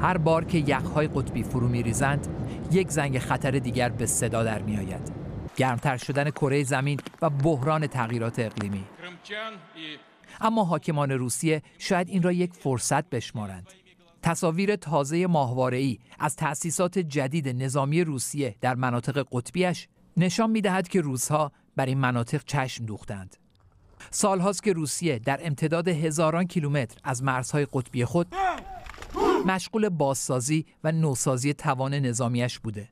هر بار که یخهای قطبی فرو ریزند، یک زنگ خطر دیگر به صدا در آید. گرمتر شدن کره زمین و بحران تغییرات اقلیمی اما حاکمان روسیه شاید این را یک فرصت بشمارند تصاویر تازه ای از تأسیسات جدید نظامی روسیه در مناطق قطبیش نشان می دهد که روزها بر این مناطق چشم دوختند سالهاست که روسیه در امتداد هزاران کیلومتر از مرزهای قطبی خود مشغول بازسازی و نوسازی توان نظامیش بوده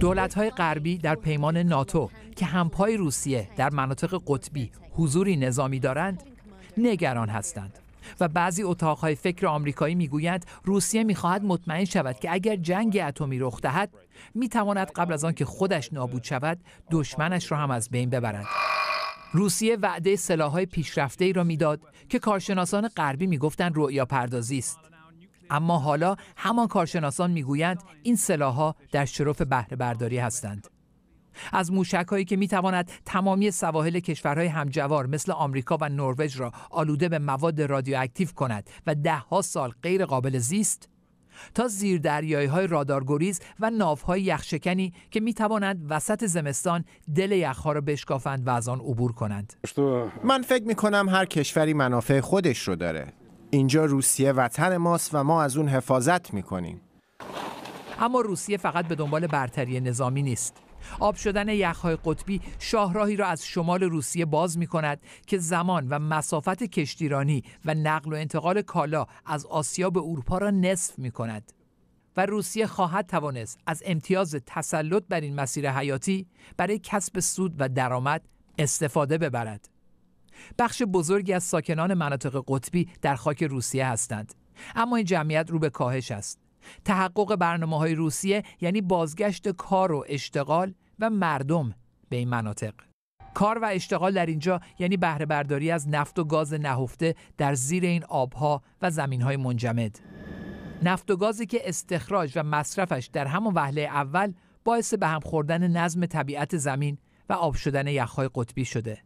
دولت‌های غربی در پیمان ناتو که همپای روسیه در مناطق قطبی حضوری نظامی دارند نگران هستند و بعضی اتاقهای فکر آمریکایی میگویند روسیه میخواهد مطمئن شود که اگر جنگ اتمی رخ دهد میتواند قبل از آن که خودش نابود شود دشمنش را هم از بین ببرد روسیه وعده سلاحهای پیشرفته ای را میداد که کارشناسان غربی میگفتند رؤیا پردازی است اما حالا همان کارشناسان میگویند این سلاحها در شرف بهره برداری هستند از هایی که میتواند تمامی سواحل کشورهای همجوار مثل آمریکا و نروژ را آلوده به مواد رادیواکتیو کند و دهها سال غیر قابل زیست تا زیر های رادارگریز و ناوهای یخشکنی که می توانند وسط زمستان دل یخها را بشکافند و از آن عبور کنند من فکر می کنم هر کشوری منافع خودش رو داره اینجا روسیه وطن ماست و ما از اون حفاظت میکنیم اما روسیه فقط به دنبال برتری نظامی نیست آب شدن یخهای قطبی شاهراهی را از شمال روسیه باز می کند که زمان و مسافت کشتیرانی و نقل و انتقال کالا از آسیا به اروپا را نصف می کند. و روسیه خواهد توانست از امتیاز تسلط بر این مسیر حیاتی برای کسب سود و درآمد استفاده ببرد. بخش بزرگی از ساکنان مناطق قطبی در خاک روسیه هستند اما این جمعیت رو به کاهش است تحقق برنامه های روسیه یعنی بازگشت کار و اشتغال و مردم به این مناطق کار و اشتغال در اینجا یعنی بهره برداری از نفت و گاز نهفته در زیر این آبها و زمینهای منجمد نفت و گازی که استخراج و مصرفش در همان وهله اول باعث به هم خوردن نظم طبیعت زمین و آب شدن یخهای قطبی شده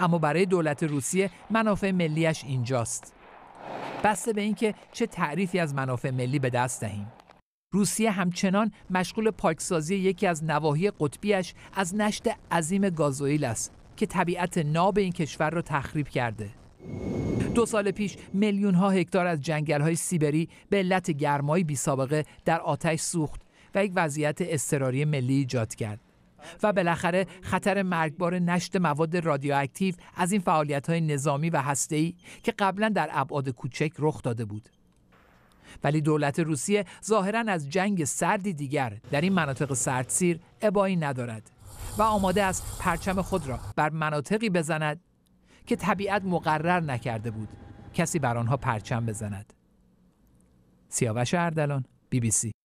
اما برای دولت روسیه منافع ملیش اینجاست بسته به اینکه چه تعریفی از منافع ملی به دست دهیم روسیه همچنان مشغول پاکسازی یکی از نواحی قطبیش از نشت عظیم گازوئیل است که طبیعت ناب این کشور را تخریب کرده دو سال پیش میلیون ها هکتار از جنگل های سیبری به علت گرمای بی سابقه در آتش سوخت و یک وضعیت اضطراری ملی ایجاد کرد و بالاخره خطر مرگبار نشت مواد رادیواکتیو از این فعالیت های نظامی و هسته‌ای که قبلا در ابعاد کوچک رخ داده بود ولی دولت روسیه ظاهرا از جنگ سردی دیگر در این مناطق سردسیر ابایی ندارد و آماده است پرچم خود را بر مناطقی بزند که طبیعت مقرر نکرده بود کسی بر آنها پرچم بزند سیاوش اردلان بی بی سی